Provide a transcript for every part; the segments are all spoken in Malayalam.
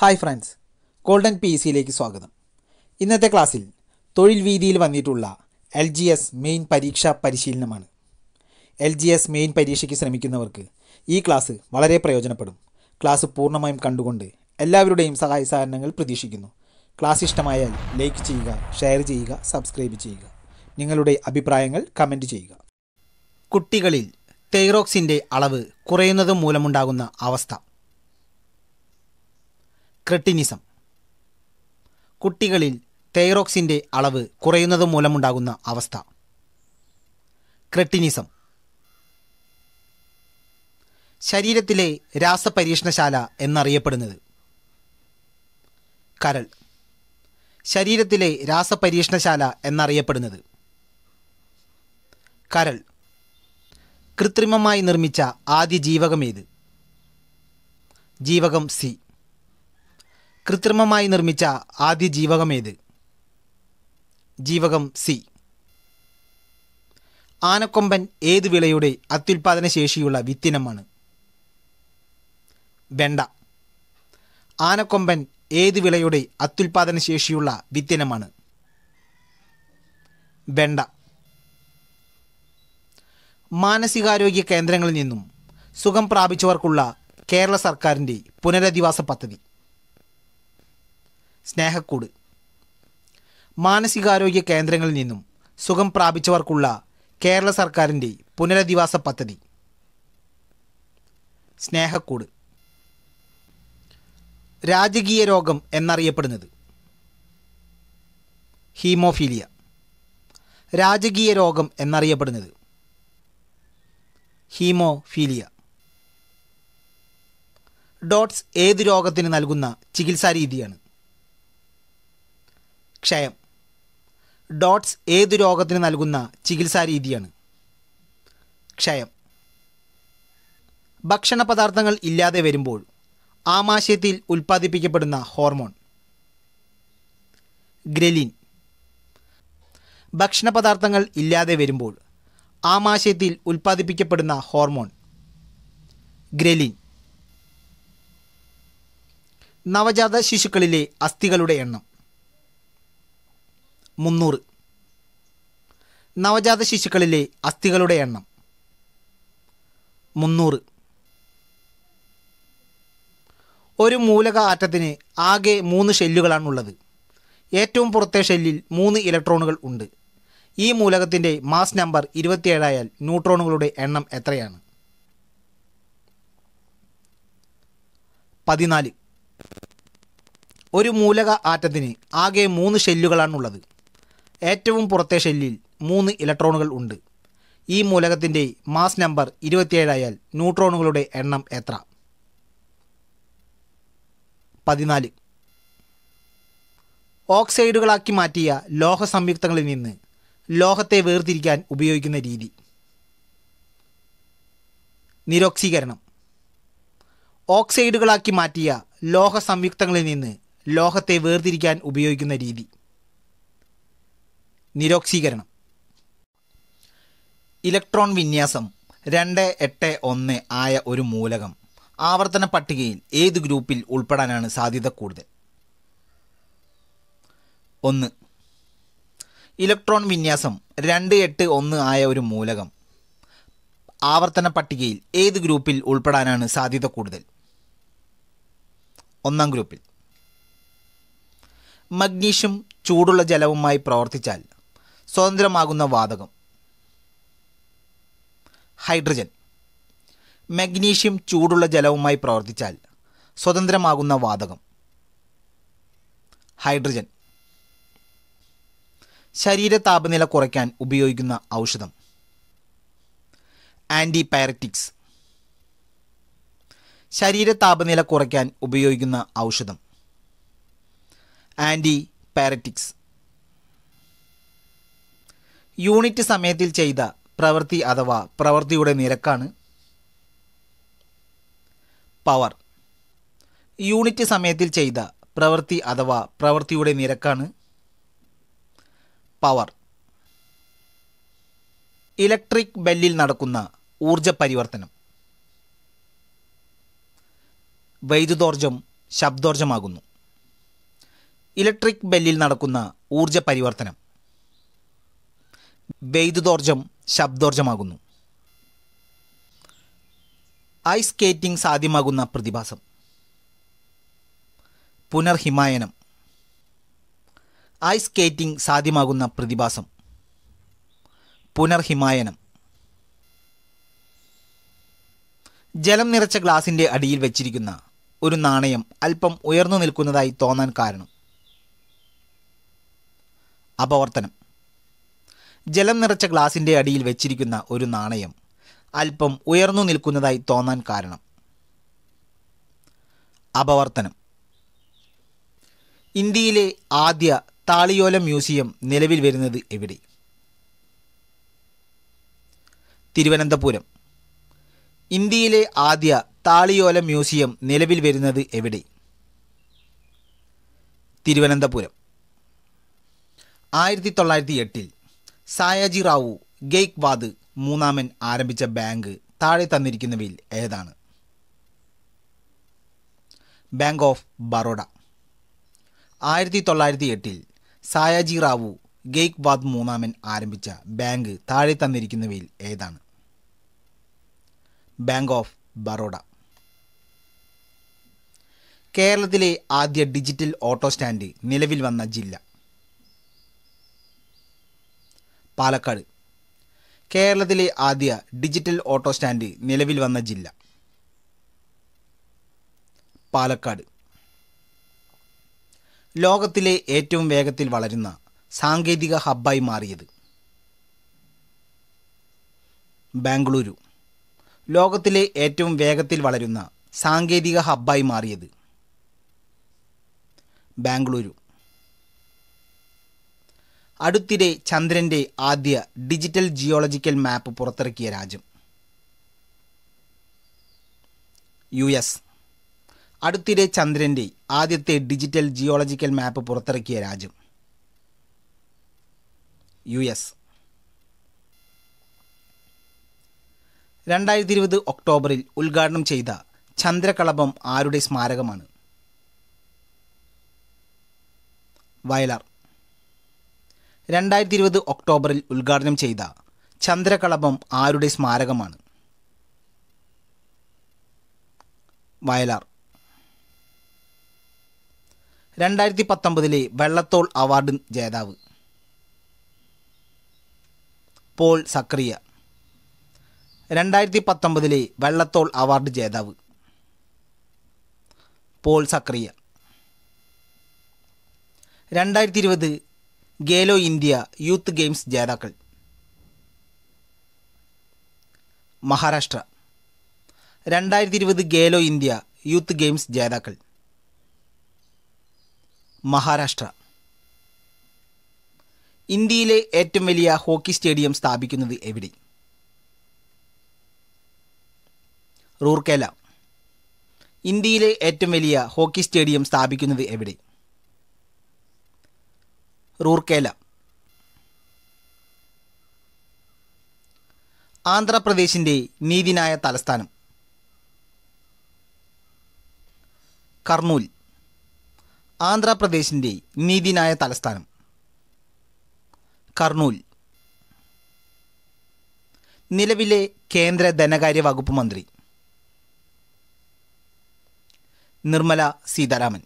ഹായ് ഫ്രണ്ട്സ് ഗോൾഡൻ പി സിയിലേക്ക് സ്വാഗതം ഇന്നത്തെ ക്ലാസ്സിൽ തൊഴിൽ വീതിയിൽ വന്നിട്ടുള്ള എൽ ജി എസ് മെയിൻ പരീക്ഷാ പരിശീലനമാണ് എൽ ജി എസ് മെയിൻ പരീക്ഷയ്ക്ക് ശ്രമിക്കുന്നവർക്ക് ഈ ക്ലാസ് വളരെ പ്രയോജനപ്പെടും ക്ലാസ് പൂർണ്ണമായും കണ്ടുകൊണ്ട് എല്ലാവരുടെയും സഹായ സഹകരണങ്ങൾ പ്രതീക്ഷിക്കുന്നു ക്ലാസ് ഇഷ്ടമായാൽ ലൈക്ക് ചെയ്യുക ഷെയർ ചെയ്യുക സബ്സ്ക്രൈബ് ചെയ്യുക നിങ്ങളുടെ അഭിപ്രായങ്ങൾ കമൻറ്റ് ചെയ്യുക കുട്ടികളിൽ തെയ്റോക്സിൻ്റെ അളവ് കുറയുന്നത് മൂലമുണ്ടാകുന്ന അവസ്ഥ ക്രെട്ടിനിസം കുട്ടികളിൽ തൈറോക്സിൻ്റെ അളവ് കുറയുന്നത് മൂലമുണ്ടാകുന്ന അവസ്ഥ ക്രെട്ടിനിസം ശരീരത്തിലെ രാസപരീക്ഷണശാല എന്നറിയപ്പെടുന്നത് കരൾ ശരീരത്തിലെ രാസപരീക്ഷണശാല എന്നറിയപ്പെടുന്നത് കരൾ കൃത്രിമമായി നിർമ്മിച്ച ആദ്യ ജീവകമേത് ജീവകം സി കൃത്രിമമായി നിർമ്മിച്ച ആദ്യ ജീവകമേത് ജീവകം സി ആനക്കൊമ്പൻ ഏത് വിളയുടെ അത്യുൽപാദന ശേഷിയുള്ള വിത്തിനമാണ് വെണ്ട ആനക്കൊമ്പൻ ഏത് വിളയുടെ അത്യുൽപാദന ശേഷിയുള്ള വിത്തിനമാണ് വെണ്ട മാനസികാരോഗ്യ കേന്ദ്രങ്ങളിൽ നിന്നും സുഖം പ്രാപിച്ചവർക്കുള്ള കേരള സർക്കാരിൻ്റെ പുനരധിവാസ പദ്ധതി സ്നേഹക്കൂട് മാനസികാരോഗ്യ കേന്ദ്രങ്ങളിൽ നിന്നും സുഖം പ്രാപിച്ചവർക്കുള്ള കേരള സർക്കാരിൻ്റെ പുനരധിവാസ പദ്ധതി സ്നേഹക്കൂട് രാജകീയ രോഗം എന്നറിയപ്പെടുന്നത് ഹീമോഫീലിയ രാജകീയ രോഗം എന്നറിയപ്പെടുന്നത് ഹീമോഫീലിയ ഡോട്ട്സ് ഏത് രോഗത്തിന് നൽകുന്ന ചികിത്സാ രീതിയാണ് ക്ഷയം ഡോട്ട്സ് ഏതു രോഗത്തിന് നൽകുന്ന ചികിത്സാ രീതിയാണ് ക്ഷയം ഭക്ഷണ പദാർത്ഥങ്ങൾ ഇല്ലാതെ വരുമ്പോൾ ആമാശയത്തിൽ ഉൽപ്പാദിപ്പിക്കപ്പെടുന്ന ഹോർമോൺ ഗ്രലിൻ ഭക്ഷണ പദാർത്ഥങ്ങൾ ഇല്ലാതെ വരുമ്പോൾ ആമാശയത്തിൽ ഉൽപ്പാദിപ്പിക്കപ്പെടുന്ന ഹോർമോൺ ഗ്രലിൻ നവജാത ശിശുക്കളിലെ അസ്ഥികളുടെ എണ്ണം മുന്നൂറ് നവജാത ശിശുക്കളിലെ അസ്ഥികളുടെ എണ്ണം മുന്നൂറ് ഒരു മൂലക ആറ്റത്തിന് ആകെ മൂന്ന് ഷെല്ലുകളാണുള്ളത് ഏറ്റവും പുറത്തെ ഷെല്ലിൽ മൂന്ന് ഇലക്ട്രോണുകൾ ഉണ്ട് ഈ മൂലകത്തിൻ്റെ മാസ് നമ്പർ ഇരുപത്തിയേഴായാൽ ന്യൂട്രോണുകളുടെ എണ്ണം എത്രയാണ് പതിനാല് ഒരു മൂലക ആറ്റത്തിന് ആകെ മൂന്ന് ഷെല്ലുകളാണുള്ളത് ഏറ്റവും പുറത്തെ ഷെല്ലിൽ മൂന്ന് ഇലക്ട്രോണുകൾ ഉണ്ട് ഈ മൂലകത്തിൻ്റെ മാസ് നമ്പർ ഇരുപത്തിയേഴായാൽ ന്യൂട്രോണുകളുടെ എണ്ണം എത്ര പതിനാല് ഓക്സൈഡുകളാക്കി മാറ്റിയ ലോഹ സംയുക്തങ്ങളിൽ നിന്ന് ലോഹത്തെ വേർതിരിക്കാൻ ഉപയോഗിക്കുന്ന രീതി നിരോക്സീകരണം ഓക്സൈഡുകളാക്കി മാറ്റിയ ലോഹ സംയുക്തങ്ങളിൽ നിന്ന് ലോഹത്തെ വേർതിരിക്കാൻ ഉപയോഗിക്കുന്ന രീതി നിരോക്സീകരണം ഇലക്ട്രോൺ വിന്യാസം രണ്ട് എട്ട് ഒന്ന് ആയ ഒരു മൂലകം ആവർത്തന പട്ടികയിൽ ഏത് ഗ്രൂപ്പിൽ ഉൾപ്പെടാനാണ് സാധ്യത കൂടുതൽ ഒന്ന് ഇലക്ട്രോൺ വിന്യാസം രണ്ട് എട്ട് ഒന്ന് ആയ ഒരു മൂലകം ആവർത്തന പട്ടികയിൽ ഏത് ഗ്രൂപ്പിൽ ഉൾപ്പെടാനാണ് സാധ്യത കൂടുതൽ ഒന്നാം ഗ്രൂപ്പിൽ മഗ്നീഷ്യം ചൂടുള്ള ജലവുമായി പ്രവർത്തിച്ചാൽ സ്വതന്ത്രമാകുന്ന വാതകം ഹൈഡ്രജൻ മഗ്നീഷ്യം ചൂടുള്ള ജലവുമായി പ്രവർത്തിച്ചാൽ സ്വതന്ത്രമാകുന്ന വാതകം ഹൈഡ്രജൻ ശരീര താപനില കുറയ്ക്കാൻ ഉപയോഗിക്കുന്ന ഔഷധം ആൻറ്റി പയററ്റിക്സ് ശരീര താപനില കുറയ്ക്കാൻ ഉപയോഗിക്കുന്ന ഔഷധം ആൻറ്റി പാരറ്റിക്സ് യൂണിറ്റ് സമയത്തിൽ ചെയ്ത പ്രവൃത്തി അഥവാ പ്രവൃത്തിയുടെ നിരക്കാണ് പവർ യൂണിറ്റ് സമയത്തിൽ ചെയ്ത പ്രവൃത്തി അഥവാ പ്രവൃത്തിയുടെ നിരക്കാണ് പവർ ഇലക്ട്രിക് ബെല്ലിൽ നടക്കുന്ന ഊർജ പരിവർത്തനം വൈദ്യുതോർജം ശബ്ദോർജമാകുന്നു ഇലക്ട്രിക് ബെല്ലിൽ നടക്കുന്ന ഊർജ പരിവർത്തനം വൈദ്യുതോർജം ശബ്ദോർജമാകുന്നു ഐസ് സ്കേറ്റിംഗ് സാധ്യമാകുന്ന പ്രതിഭാസം പുനർഹിമായനം ഐസ് സ്കേറ്റിംഗ് സാധ്യമാകുന്ന പ്രതിഭാസം പുനർഹിമായനം ജലം നിറച്ച ഗ്ലാസിൻ്റെ അടിയിൽ വെച്ചിരിക്കുന്ന ഒരു നാണയം അല്പം ഉയർന്നു നിൽക്കുന്നതായി തോന്നാൻ കാരണം അപവർത്തനം ജലം നിറച്ച ഗ്ലാസിൻ്റെ അടിയിൽ വെച്ചിരിക്കുന്ന ഒരു നാണയം അല്പം ഉയർന്നു നിൽക്കുന്നതായി തോന്നാൻ കാരണം അപവർത്തനം ഇന്ത്യയിലെ ആദ്യ താളിയോല മ്യൂസിയം നിലവിൽ വരുന്നത് എവിടെ തിരുവനന്തപുരം ഇന്ത്യയിലെ ആദ്യ താളിയോല മ്യൂസിയം നിലവിൽ വരുന്നത് എവിടെ തിരുവനന്തപുരം ആയിരത്തി തൊള്ളായിരത്തി എട്ടിൽ സായാജി റാവു ഗെയ്ക്വാദ് മൂന്നാമൻ ആരംഭിച്ച ബാങ്ക് താഴെ തന്നിരിക്കുന്നവയിൽ ഏതാണ് ബാങ്ക് ഓഫ് ബറോഡ ആയിരത്തി തൊള്ളായിരത്തി എട്ടിൽ സായാജി റാവു ഗെയ്ക്വാദ് മൂന്നാമൻ ആരംഭിച്ച ബാങ്ക് താഴെ തന്നിരിക്കുന്നവയിൽ ഏതാണ് ബാങ്ക് ഓഫ് ബറോഡ കേരളത്തിലെ ആദ്യ ഡിജിറ്റൽ ഓട്ടോ സ്റ്റാൻഡ് നിലവിൽ വന്ന ജില്ല പാലക്കാട് കേരളത്തിലെ ആദ്യ ഡിജിറ്റൽ ഓട്ടോ സ്റ്റാൻഡ് നിലവിൽ വന്ന ജില്ല പാലക്കാട് ലോകത്തിലെ ഏറ്റവും വേഗത്തിൽ വളരുന്ന സാങ്കേതിക ഹബ്ബായി മാറിയത് ബാംഗ്ലൂരു ലോകത്തിലെ ഏറ്റവും വേഗത്തിൽ വളരുന്ന സാങ്കേതിക ഹബ്ബായി മാറിയത് ബാംഗ്ലൂരു അടുത്തിടെ ചന്ദ്രന്റെ ആദ്യ ഡിജിറ്റൽ ജിയോളജിക്കൽ മാപ്പ് പുറത്തിറക്കിയ രാജ്യം യു എസ് അടുത്തിടെ ചന്ദ്രന്റെ ആദ്യത്തെ ഡിജിറ്റൽ ജിയോളജിക്കൽ മാപ്പ് പുറത്തിറക്കിയ രാജ്യം യു എസ് രണ്ടായിരത്തി ഇരുപത് ഒക്ടോബറിൽ ഉദ്ഘാടനം ചെയ്ത ചന്ദ്രകളഭം ആരുടെ സ്മാരകമാണ് വയലാർ രണ്ടായിരത്തി ഇരുപത് ഒക്ടോബറിൽ ഉദ്ഘാടനം ചെയ്ത ചന്ദ്രകളഭം ആരുടെ സ്മാരകമാണ് വയലാർ രണ്ടായിരത്തി പത്തൊമ്പതിലെ വെള്ളത്തോൾ അവാർഡ് ജേതാവ് പോൾ സക്രിയ രണ്ടായിരത്തി പത്തൊമ്പതിലെ വെള്ളത്തോൾ അവാർഡ് ജേതാവ് പോൾ സക്രിയ രണ്ടായിരത്തി ഇരുപത് ഗേലോ ഇന്ത്യ യൂത്ത് ഗെയിംസ് ജേതാക്കൾ മഹാരാഷ്ട്ര രണ്ടായിരത്തി ഇരുപത് ഗേലോ ഇന്ത്യ യൂത്ത് ഗെയിംസ് ജേതാക്കൾ മഹാരാഷ്ട്ര ഇന്ത്യയിലെ ഏറ്റവും വലിയ ഹോക്കി സ്റ്റേഡിയം സ്ഥാപിക്കുന്നത് എവിടെ റൂർക്കേല ഇന്ത്യയിലെ ഏറ്റവും വലിയ ഹോക്കി സ്റ്റേഡിയം സ്ഥാപിക്കുന്നത് എവിടെ റൂർക്കേല ആന്ധ്രാപ്രദേശിൻ്റെ നീതിനായ തലസ്ഥാനം കർണൂൽ ആന്ധ്രാപ്രദേശിൻ്റെ നീതിനായ തലസ്ഥാനം കർണൂൽ നിലവിലെ കേന്ദ്ര ധനകാര്യ വകുപ്പ് മന്ത്രി നിർമ്മല സീതാരാമൻ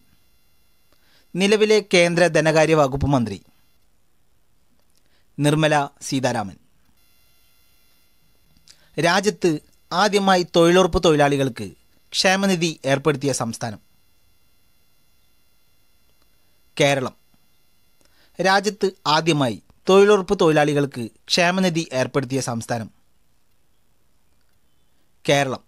നിലവിലെ കേന്ദ്ര ധനകാര്യ വകുപ്പ് മന്ത്രി നിർമ്മല സീതാരാമൻ രാജ്യത്ത് ആദ്യമായി തൊഴിലുറപ്പ് തൊഴിലാളികൾക്ക് ക്ഷേമനിധി ഏർപ്പെടുത്തിയ സംസ്ഥാനം കേരളം രാജ്യത്ത് ആദ്യമായി തൊഴിലുറപ്പ് തൊഴിലാളികൾക്ക് ക്ഷേമനിധി ഏർപ്പെടുത്തിയ സംസ്ഥാനം കേരളം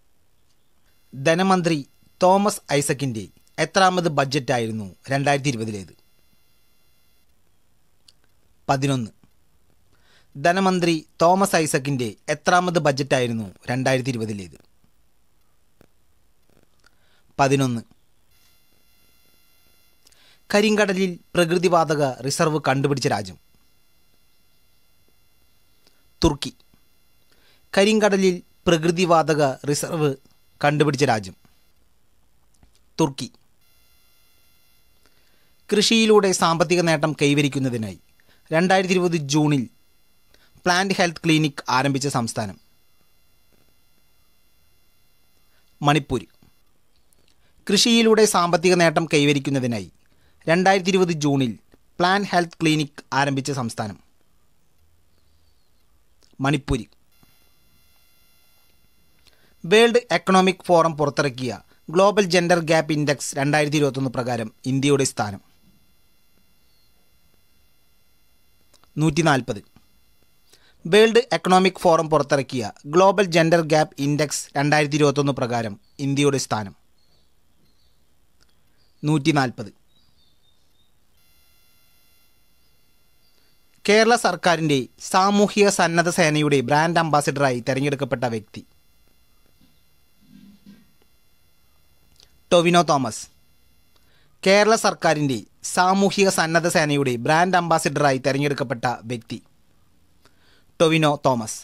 ധനമന്ത്രി തോമസ് ഐസക്കിൻ്റെ എത്രാമത് ബഡ്ജറ്റായിരുന്നു രണ്ടായിരത്തി ഇരുപതിലേത് പതിനൊന്ന് ധനമന്ത്രി തോമസ് ഐസക്കിൻ്റെ എത്രാമത് ബഡ്ജറ്റായിരുന്നു രണ്ടായിരത്തി ഇരുപതിലേത് പതിനൊന്ന് കരിങ്കടലിൽ പ്രകൃതിവാതക റിസർവ് കണ്ടുപിടിച്ച രാജ്യം തുർക്കി കരിങ്കടലിൽ പ്രകൃതിവാതക റിസർവ് കണ്ടുപിടിച്ച രാജ്യം തുർക്കി കൃഷിയിലൂടെ സാമ്പത്തിക നേട്ടം കൈവരിക്കുന്നതിനായി രണ്ടായിരത്തി ഇരുപത് ജൂണിൽ പ്ലാന്റ് ഹെൽത്ത് ക്ലിനിക് ആരംഭിച്ച സംസ്ഥാനം മണിപ്പൂർ കൃഷിയിലൂടെ സാമ്പത്തിക നേട്ടം കൈവരിക്കുന്നതിനായി രണ്ടായിരത്തി ഇരുപത് ജൂണിൽ പ്ലാൻ ഹെൽത്ത് ക്ലിനിക് ആരംഭിച്ച സംസ്ഥാനം മണിപ്പൂർ വേൾഡ് എക്കണോമിക് ഫോറം പുറത്തിറക്കിയ ഗ്ലോബൽ ജെൻഡർ ഗ്യാപ്പ് ഇൻഡെക്സ് രണ്ടായിരത്തി ഇരുപത്തൊന്ന് പ്രകാരം ഇന്ത്യയുടെ സ്ഥാനം നൂറ്റി നാൽപ്പത് വേൾഡ് എക്കണോമിക് ഫോറം പുറത്തിറക്കിയ ഗ്ലോബൽ ജെൻഡർ ഗ്യാപ്പ് ഇൻഡെക്സ് രണ്ടായിരത്തി ഇരുപത്തൊന്ന് പ്രകാരം ഇന്ത്യയുടെ സ്ഥാനം നൂറ്റി നാൽപ്പത് കേരള സർക്കാരിൻ്റെ സാമൂഹിക സന്നദ്ധ സേനയുടെ ബ്രാൻഡ് അംബാസിഡറായി തിരഞ്ഞെടുക്കപ്പെട്ട വ്യക്തി ടൊവിനോ തോമസ് കേരള സർക്കാരിൻ്റെ സാമൂഹിക സന്നദ്ധ സേനയുടെ ബ്രാൻഡ് അംബാസിഡറായി തെരഞ്ഞെടുക്കപ്പെട്ട വ്യക്തി ടൊവിനോ തോമസ്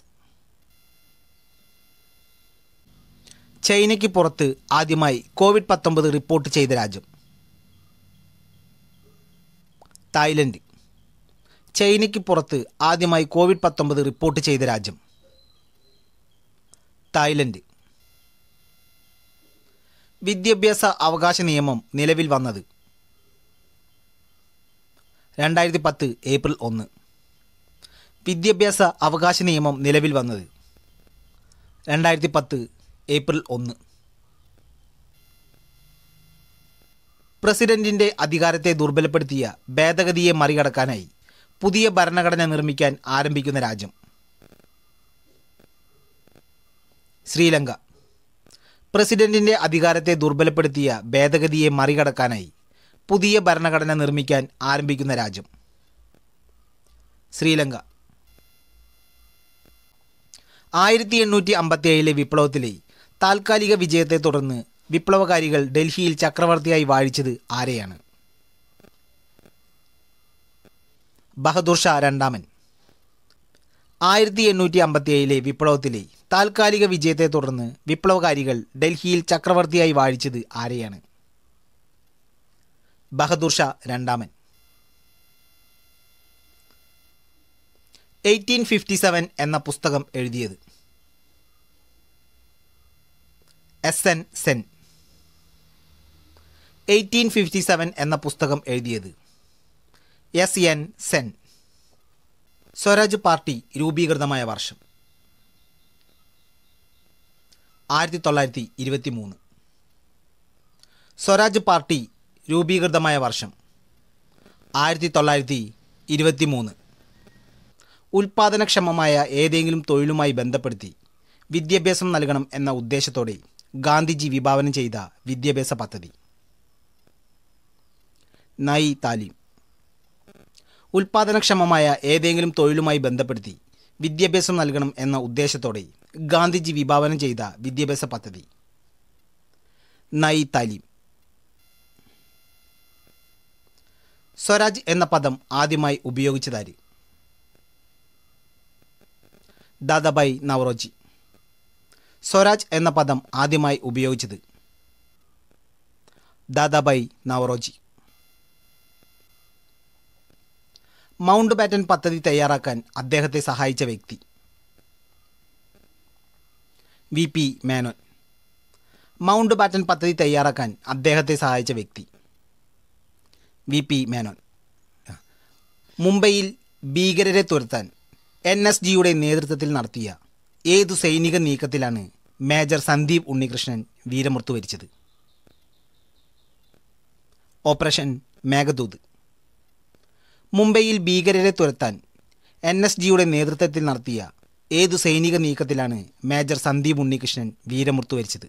ചൈനയ്ക്ക് പുറത്ത് ആദ്യമായി കോവിഡ് പത്തൊമ്പത് റിപ്പോർട്ട് ചെയ്ത രാജ്യം തായ്ലൻഡ് ചൈനയ്ക്ക് പുറത്ത് ആദ്യമായി കോവിഡ് പത്തൊമ്പത് റിപ്പോർട്ട് ചെയ്ത രാജ്യം തായ്ലൻഡ് വിദ്യാഭ്യാസ അവകാശ നിയമം നിലവിൽ വന്നത് രണ്ടായിരത്തി പത്ത് ഏപ്രിൽ ഒന്ന് വിദ്യാഭ്യാസ അവകാശ നിയമം നിലവിൽ വന്നത് രണ്ടായിരത്തി പത്ത് ഏപ്രിൽ ഒന്ന് പ്രസിഡന്റിൻ്റെ അധികാരത്തെ ദുർബലപ്പെടുത്തിയ ഭേദഗതിയെ മറികടക്കാനായി പുതിയ ഭരണഘടന നിർമ്മിക്കാൻ ആരംഭിക്കുന്ന രാജ്യം ശ്രീലങ്ക പ്രസിഡന്റിൻ്റെ അധികാരത്തെ ദുർബലപ്പെടുത്തിയ ഭേദഗതിയെ മറികടക്കാനായി പുതിയ ഭരണഘടന നിർമ്മിക്കാൻ ആരംഭിക്കുന്ന രാജ്യം ശ്രീലങ്ക ആയിരത്തി എണ്ണൂറ്റി അമ്പത്തിയേഴിലെ വിപ്ലവത്തിലെ താൽക്കാലിക വിജയത്തെ തുടർന്ന് വിപ്ലവകാരികൾ ഡൽഹിയിൽ ചക്രവർത്തിയായി വാഴിച്ചത് ആരെയാണ് ബഹദൂർ ഷാ രണ്ടാമൻ ആയിരത്തി എണ്ണൂറ്റി അമ്പത്തിയേഴിലെ വിപ്ലവത്തിലെ താൽക്കാലിക വിജയത്തെ തുടർന്ന് വിപ്ലവകാരികൾ ഡൽഹിയിൽ ചക്രവർത്തിയായി വാഴിച്ചത് ആരെയാണ് ബഹദൂർ ഷാ രണ്ടാമൻ എയ്റ്റീൻ ഫിഫ്റ്റി സെവൻ എന്ന പുസ്തകം എഴുതിയത് S N Sen eighteen fifty seven എന്ന പുസ്തകം എഴുതിയത് S N Sen Swaraj Party രൂപീകൃതമായ വർഷം ആയിരത്തി തൊള്ളായിരത്തി ഇരുപത്തി മൂന്ന് സ്വരാജ് പാർട്ടി രൂപീകൃതമായ വർഷം ആയിരത്തി തൊള്ളായിരത്തി ഇരുപത്തി മൂന്ന് ഉൽപാദനക്ഷമമായ ഏതെങ്കിലും തൊഴിലുമായി ബന്ധപ്പെടുത്തി വിദ്യാഭ്യാസം നൽകണം എന്ന ഉദ്ദേശത്തോടെ ഗാന്ധിജി വിഭാവനം ചെയ്ത വിദ്യാഭ്യാസ പദ്ധതി നൈ താലീം ഉൽപാദനക്ഷമമായ ഏതെങ്കിലും തൊഴിലുമായി ബന്ധപ്പെടുത്തി വിദ്യാഭ്യാസം നൽകണം എന്ന ഉദ്ദേശത്തോടെ ഗാന്ധിജി വിഭാവനം ചെയ്ത വിദ്യാഭ്യാസ പദ്ധതി നൈ താലീം സ്വരാജ് എന്ന പദം ആദ്യമായി ഉപയോഗിച്ചതാര് ദാദാബായി നവറോജി സ്വരാജ് എന്ന പദം ആദ്യമായി ഉപയോഗിച്ചത് ദാദാബായി നവറോജി മൗണ്ട് ബാറ്റൻ പദ്ധതി തയ്യാറാക്കാൻ അദ്ദേഹത്തെ സഹായിച്ച വ്യക്തി V P Menon Mountbatten പദ്ധതി തയ്യാറാക്കാൻ അദ്ദേഹത്തെ സഹായിച്ച വ്യക്തി വി പി മേനോൻ മുംബൈയിൽ ഭീകരരെ തുരത്താൻ എൻ എസ് ജിയുടെ നേതൃത്വത്തിൽ നടത്തിയ ഏതു സൈനിക നീക്കത്തിലാണ് മേജർ സന്ദീപ് ഉണ്ണികൃഷ്ണൻ വീരമൃത്തു വരിച്ചത് ഓപ്പറേഷൻ മേഘദൂത് മുംബൈയിൽ ഭീകരരെ തുരത്താൻ എൻ എസ് ജിയുടെ നേതൃത്വത്തിൽ നടത്തിയ ഏതു സൈനിക നീക്കത്തിലാണ് മേജർ സന്ദീപ് ഉണ്ണികൃഷ്ണൻ വീരമൃത്തു വരിച്ചത്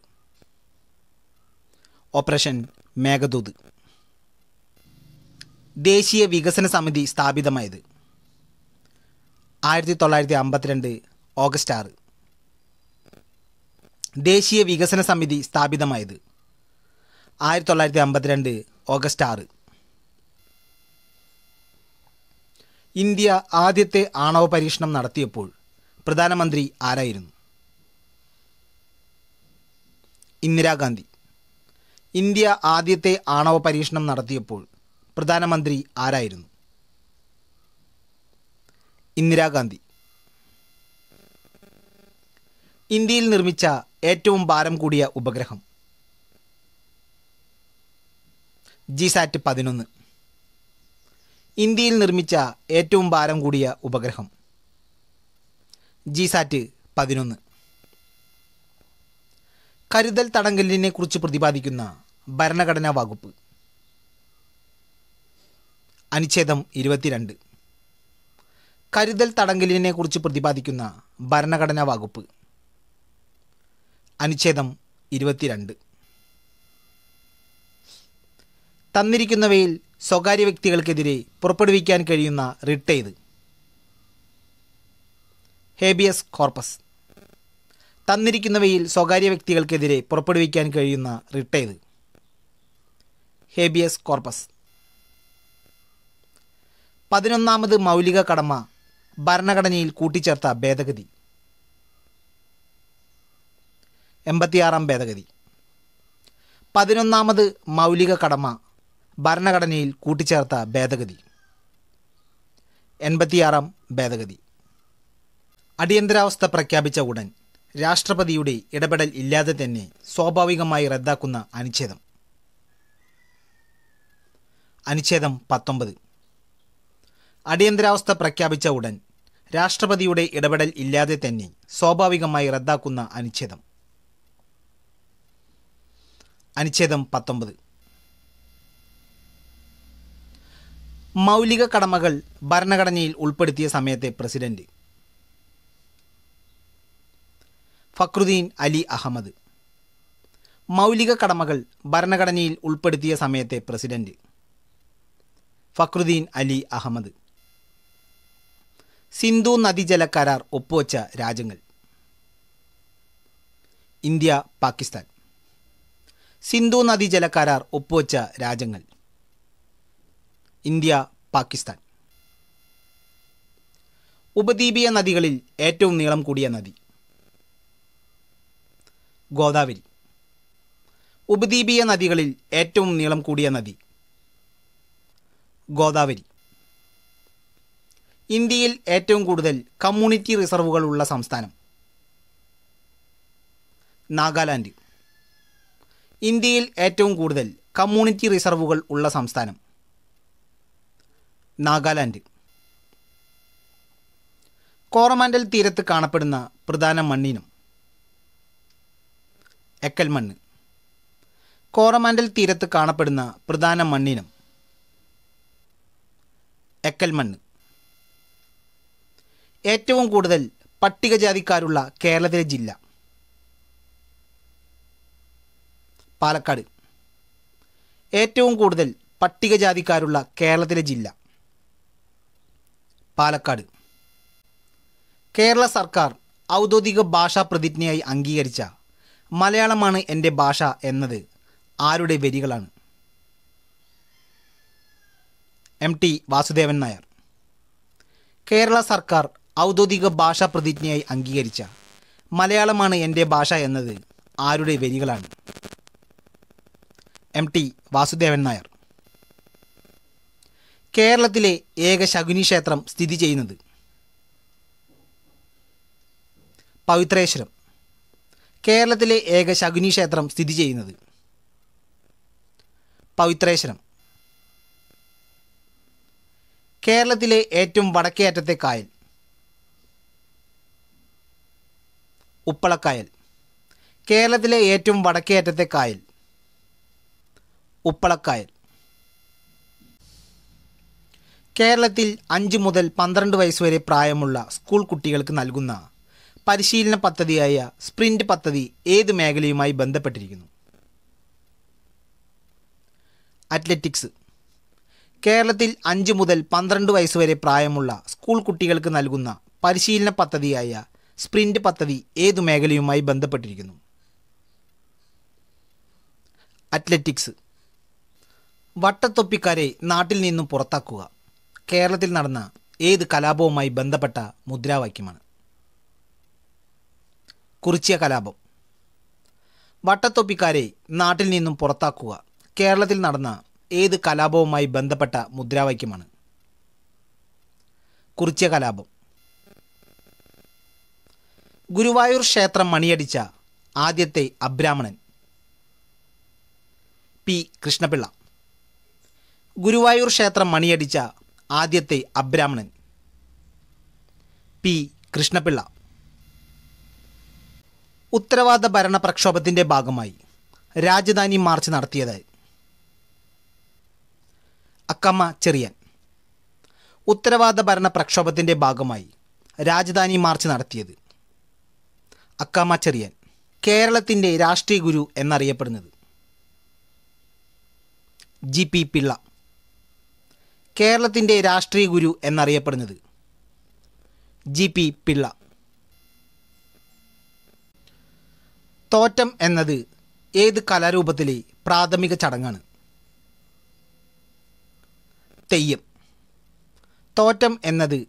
ഓപ്പറേഷൻ മേഘദൂത് ദേശീയ വികസന സമിതി സ്ഥാപിതമായത് ആയിരത്തി തൊള്ളായിരത്തി അമ്പത്തിരണ്ട് ഓഗസ്റ്റ് ആറ് ദേശീയ വികസന സമിതി സ്ഥാപിതമായത് ആയിരത്തി തൊള്ളായിരത്തി അമ്പത്തിരണ്ട് ഓഗസ്റ്റ് ആറ് ഇന്ത്യ ആദ്യത്തെ ആണവ പരീക്ഷണം നടത്തിയപ്പോൾ പ്രധാനമന്ത്രി ആരായിരുന്നു ഇന്ദിരാഗാന്ധി ഇന്ത്യ ആദ്യത്തെ ആണവ പരീക്ഷണം നടത്തിയപ്പോൾ പ്രധാനമന്ത്രി ആരായിരുന്നു ഇന്ദിരാഗാന്ധി ഇന്ത്യയിൽ നിർമ്മിച്ച ഏറ്റവും ഭാരം കൂടിയ ഉപഗ്രഹം ജിസാറ്റ് പതിനൊന്ന് ഇന്ത്യയിൽ നിർമ്മിച്ച ഏറ്റവും ഭാരം കൂടിയ ഉപഗ്രഹം ജിസാറ്റ് പതിനൊന്ന് കരുതൽ തടങ്കലിനെ കുറിച്ച് പ്രതിപാദിക്കുന്ന ഭരണഘടനാ വകുപ്പ് അനുച്ഛേദം ഇരുപത്തിരണ്ട് കരുതൽ തടങ്കലിനെ കുറിച്ച് പ്രതിപാദിക്കുന്ന ഭരണഘടനാ വകുപ്പ് അനുച്ഛേദം ഇരുപത്തിരണ്ട് തന്നിരിക്കുന്നവയിൽ സ്വകാര്യ വ്യക്തികൾക്കെതിരെ പുറപ്പെടുവിക്കാൻ കഴിയുന്ന റിട്ട് ഹേബിയസ് കോർപ്പസ് തന്നിരിക്കുന്നവയിൽ സ്വകാര്യ വ്യക്തികൾക്കെതിരെ പുറപ്പെടുവിക്കാൻ കഴിയുന്ന റിട്ട് ഹേബിയസ് കോർപ്പസ് പതിനൊന്നാമത് മൗലിക കടമ ഭരണഘടനയിൽ കൂട്ടിച്ചേർത്ത ഭേദഗതി എൺപത്തിയാറാം ഭേദഗതി പതിനൊന്നാമത് മൗലിക കടമ ഭരണഘടനയിൽ കൂട്ടിച്ചേർത്ത ഭേദഗതി എൺപത്തിയാറാം ഭേദഗതി അടിയന്തരാവസ്ഥ പ്രഖ്യാപിച്ച ഉടൻ രാഷ്ട്രപതിയുടെ ഇടപെടൽ ഇല്ലാതെ തന്നെ സ്വാഭാവികമായി റദ്ദാക്കുന്ന അനുച്ഛേദം അനുച്ഛേദം പത്തൊമ്പത് അടിയന്തരാവസ്ഥ പ്രഖ്യാപിച്ച ഉടൻ രാഷ്ട്രപതിയുടെ ഇടപെടൽ ഇല്ലാതെ തന്നെ സ്വാഭാവികമായി റദ്ദാക്കുന്ന അനുച്ഛേദം അനുച്ഛേദം പത്തൊമ്പത് മൗലിക കടമകൾ ഭരണഘടനയിൽ ഉൾപ്പെടുത്തിയ സമയത്തെ പ്രസിഡന്റ് ഫക്രുദ്ദീൻ അലി അഹമ്മദ് മൗലിക കടമകൾ ഭരണഘടനയിൽ ഉൾപ്പെടുത്തിയ സമയത്തെ പ്രസിഡന്റ് ഫക്രുദ്ദീൻ അലി അഹമ്മദ് സിന്ധു നദീജല കരാർ ഒപ്പുവച്ച രാജ്യങ്ങൾ ഇന്ത്യ പാകിസ്ഥാൻ സിന്ധു നദീജല കരാർ ഒപ്പുവച്ച രാജ്യങ്ങൾ ഇന്ത്യ പാകിസ്ഥാൻ ഉപദ്വീപീയ നദികളിൽ ഏറ്റവും നീളം കൂടിയ നദി ഗോദാവരി ഉപദ്വീപീയ നദികളിൽ ഏറ്റവും നീളം കൂടിയ നദി ഗോദാവരി ഇന്ത്യയിൽ ഏറ്റവും കൂടുതൽ കമ്മ്യൂണിറ്റി റിസർവുകളുള്ള സംസ്ഥാനം നാഗാലാൻഡ് ഇന്ത്യയിൽ ഏറ്റവും കൂടുതൽ കമ്മ്യൂണിറ്റി റിസർവുകൾ ഉള്ള സംസ്ഥാനം നാഗാലാൻഡ് കോറമാൻഡൽ തീരത്ത് കാണപ്പെടുന്ന പ്രധാന മണ്ണിനം എക്കൽ മണ്ണ് കോറമാൻഡൽ തീരത്ത് കാണപ്പെടുന്ന പ്രധാന മണ്ണിനം എക്കൽ മണ്ണ് ഏറ്റവും കൂടുതൽ പട്ടികജാതിക്കാരുള്ള കേരളത്തിലെ ജില്ല പാലക്കാട് ഏറ്റവും കൂടുതൽ പട്ടികജാതിക്കാരുള്ള കേരളത്തിലെ ജില്ല പാലക്കാട് കേരള സർക്കാർ ഔദ്യോഗിക ഭാഷാ പ്രതിജ്ഞയായി അംഗീകരിച്ച മലയാളമാണ് എൻ്റെ ഭാഷ എന്നത് ആരുടെ വരികളാണ് എം ടി വാസുദേവൻ നായർ കേരള സർക്കാർ ഔദ്യോഗിക ഭാഷാ പ്രതിജ്ഞയായി അംഗീകരിച്ച മലയാളമാണ് എൻ്റെ ഭാഷ എന്നത് ആരുടെ വരികളാണ് എം ടി വാസുദേവൻ നായർ കേരളത്തിലെ ഏക ശകുനി ക്ഷേത്രം സ്ഥിതി ചെയ്യുന്നത് പവിത്രേശ്വരം കേരളത്തിലെ ഏക ശകുനി ക്ഷേത്രം സ്ഥിതി ചെയ്യുന്നത് പവിത്രേശ്വരം കേരളത്തിലെ ഏറ്റവും വടക്കേയറ്റത്തെ കായൽ ഉപ്പളക്കായൽ കേരളത്തിലെ ഏറ്റവും വടക്കേയറ്റത്തെ കായൽ ഉപ്പളക്കായൽ കേരളത്തിൽ അഞ്ച് മുതൽ പന്ത്രണ്ട് വയസ്സ് വരെ പ്രായമുള്ള സ്കൂൾ കുട്ടികൾക്ക് നൽകുന്ന പരിശീലന പദ്ധതിയായ സ്പ്രിൻ്റ് പദ്ധതി ഏത് മേഖലയുമായി ബന്ധപ്പെട്ടിരിക്കുന്നു അത്ലറ്റിക്സ് കേരളത്തിൽ അഞ്ച് മുതൽ പന്ത്രണ്ട് വയസ്സ് വരെ പ്രായമുള്ള സ്കൂൾ കുട്ടികൾക്ക് നൽകുന്ന പരിശീലന പദ്ധതിയായ സ്പ്രിന്റ് പദ്ധതി ഏതു മേഖലയുമായി ബന്ധപ്പെട്ടിരിക്കുന്നു അത്ലറ്റിക്സ് വട്ടത്തൊപ്പിക്കാരെ നാട്ടിൽ നിന്നും പുറത്താക്കുക കേരളത്തിൽ നടന്ന ഏത് കലാപവുമായി ബന്ധപ്പെട്ട മുദ്രാവാക്യമാണ് കുറിച്ചിയ കലാപം വട്ടത്തൊപ്പിക്കാരെ നാട്ടിൽ നിന്നും പുറത്താക്കുക കേരളത്തിൽ നടന്ന ഏത് കലാപവുമായി ബന്ധപ്പെട്ട മുദ്രാവാക്യമാണ് കുറിച്ചിയ കലാപം ഗുരുവായൂർ ക്ഷേത്രം മണിയടിച്ച ആദ്യത്തെ അബ്രാഹ്മണൻ പി കൃഷ്ണപിള്ള ഗുരുവായൂർ ക്ഷേത്രം മണിയടിച്ച ആദ്യത്തെ അബ്രാഹ്മണൻ പി കൃഷ്ണപിള്ള ഉത്തരവാദ ഭരണ പ്രക്ഷോഭത്തിൻ്റെ ഭാഗമായി രാജധാനി മാർച്ച് നടത്തിയത് അക്കമ്മ ചെറിയൻ ഉത്തരവാദ ഭരണ പ്രക്ഷോഭത്തിൻ്റെ ഭാഗമായി രാജധാനി മാർച്ച് നടത്തിയത് അക്കാമച്ചെറിയൻ കേരളത്തിൻ്റെ രാഷ്ട്രീയ ഗുരു എന്നറിയപ്പെടുന്നത് ജി പി പിള്ള കേരളത്തിൻ്റെ രാഷ്ട്രീയ ഗുരു എന്നറിയപ്പെടുന്നത് ജി പി പിള്ള തോറ്റം എന്നത് ഏത് കലാരൂപത്തിലെ പ്രാഥമിക ചടങ്ങാണ് തെയ്യം തോറ്റം എന്നത്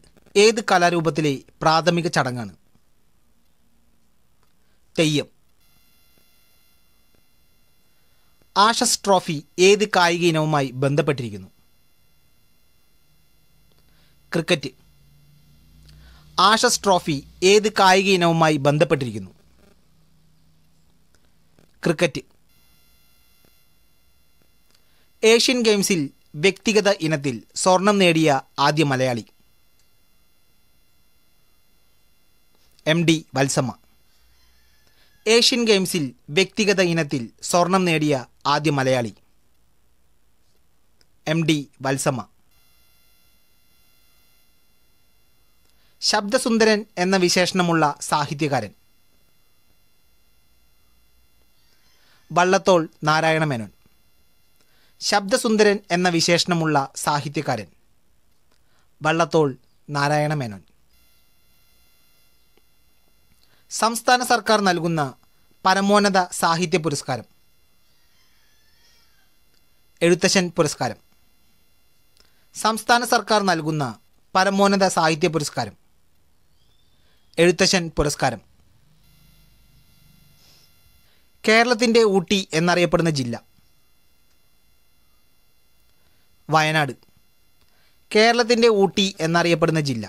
ഏത് കലാരൂപത്തിലെ പ്രാഥമിക ചടങ്ങാണ് തെയ്യം ആഷസ് ട്രോഫി ഏത് കായിക ഇനവുമായി ബന്ധപ്പെട്ടിരിക്കുന്നു ക്രിക്കറ്റ് ആഷസ് ട്രോഫി ഏത് കായിക ഇനവുമായി ബന്ധപ്പെട്ടിരിക്കുന്നു ക്രിക്കറ്റ് ഏഷ്യൻ ഗെയിംസിൽ വ്യക്തിഗത ഇനത്തിൽ സ്വർണം നേടിയ ആദ്യ Malayali M D Valsamma Asian ഗെയിംസിൽ വ്യക്തിഗത ഇനത്തിൽ സ്വർണം നേടിയ ആദ്യ മലയാളി എം ഡി വത്സമ്മ ശബ്ദസുന്ദരൻ എന്ന വിശേഷണമുള്ള സാഹിത്യകാരൻ വള്ളത്തോൾ നാരായണ മേനോൻ ശബ്ദസുന്ദരൻ എന്ന വിശേഷണമുള്ള സാഹിത്യകാരൻ വള്ളത്തോൾ നാരായണ മേനോൻ സംസ്ഥാന സർക്കാർ നൽകുന്ന പരമോന്നത സാഹിത്യ പുരസ്കാരം എഴുത്തശ്ശൻ പുരസ്കാരം സംസ്ഥാന സർക്കാർ നൽകുന്ന പരമോന്നത സാഹിത്യ പുരസ്കാരം എഴുത്തശ്ശൻ പുരസ്കാരം കേരളത്തിൻ്റെ ഊട്ടി എന്നറിയപ്പെടുന്ന ജില്ല വയനാട് കേരളത്തിൻ്റെ ഊട്ടി എന്നറിയപ്പെടുന്ന ജില്ല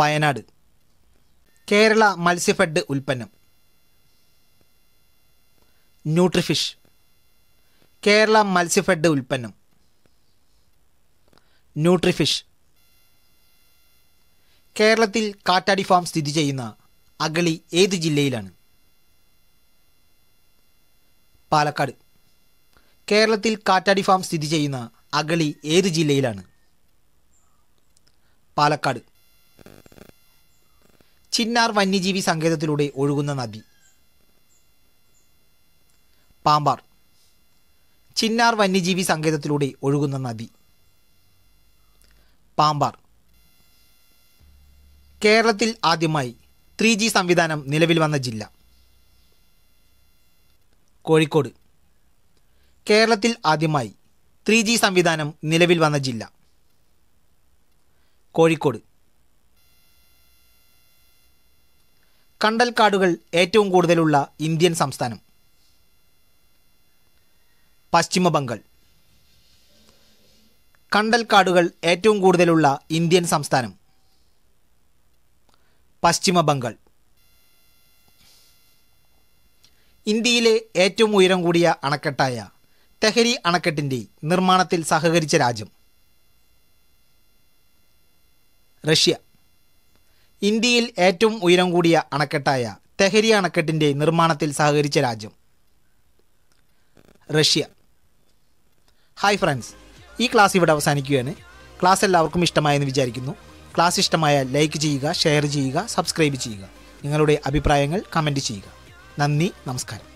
വയനാട് കേരള മത്സ്യഫെഡ് ഉൽപ്പന്നം ന്യൂട്രിഫിഷ് കേരള മത്സ്യഫെഡ് ഉൽപ്പന്നം ന്യൂട്രിഫിഷ് കേരളത്തിൽ കാറ്റാടി ഫാം സ്ഥിതി ചെയ്യുന്ന അഗളി ഏത് ജില്ലയിലാണ് പാലക്കാട് കേരളത്തിൽ കാറ്റാടി ഫാം സ്ഥിതി ചെയ്യുന്ന അഗളി ഏത് ജില്ലയിലാണ് പാലക്കാട് ചിന്നാർ വന്യജീവി സങ്കേതത്തിലൂടെ ഒഴുകുന്ന നദി പാമ്പാർ ചിന്നാർ വന്യജീവി സങ്കേതത്തിലൂടെ ഒഴുകുന്ന നദി പാമ്പാർ കേരളത്തിൽ ആദ്യമായി ത്രീ ജി സംവിധാനം നിലവിൽ വന്ന ജില്ല കോഴിക്കോട് കേരളത്തിൽ ആദ്യമായി ത്രീ ജി സംവിധാനം നിലവിൽ വന്ന ജില്ല കോഴിക്കോട് കണ്ടൽക്കാടുകൾ ഏറ്റവും കൂടുതലുള്ള ഇന്ത്യൻ സംസ്ഥാനം പശ്ചിമ ബംഗാൾ കണ്ടൽക്കാടുകൾ ഏറ്റവും കൂടുതലുള്ള ഇന്ത്യൻ സംസ്ഥാനം പശ്ചിമ ബംഗാൾ ഇന്ത്യയിലെ ഏറ്റവും ഉയരം കൂടിയ അണക്കെട്ടായ തെഹരി അണക്കെട്ടിൻ്റെ നിർമ്മാണത്തിൽ സഹകരിച്ച രാജ്യം റഷ്യ ഇന്ത്യയിൽ ഏറ്റവും ഉയരം കൂടിയ അണക്കെട്ടായ തെഹരി അണക്കെട്ടിൻ്റെ നിർമ്മാണത്തിൽ സഹകരിച്ച രാജ്യം റഷ്യ ഹായ് ഫ്രണ്ട്സ് ഈ ക്ലാസ് ഇവിടെ അവസാനിക്കുകയാണ് ക്ലാസ് എല്ലാവർക്കും ഇഷ്ടമായെന്ന് വിചാരിക്കുന്നു ക്ലാസ് ഇഷ്ടമായ ലൈക്ക് ചെയ്യുക ഷെയർ ചെയ്യുക സബ്സ്ക്രൈബ് ചെയ്യുക നിങ്ങളുടെ അഭിപ്രായങ്ങൾ കമൻറ്റ് ചെയ്യുക നന്ദി നമസ്കാരം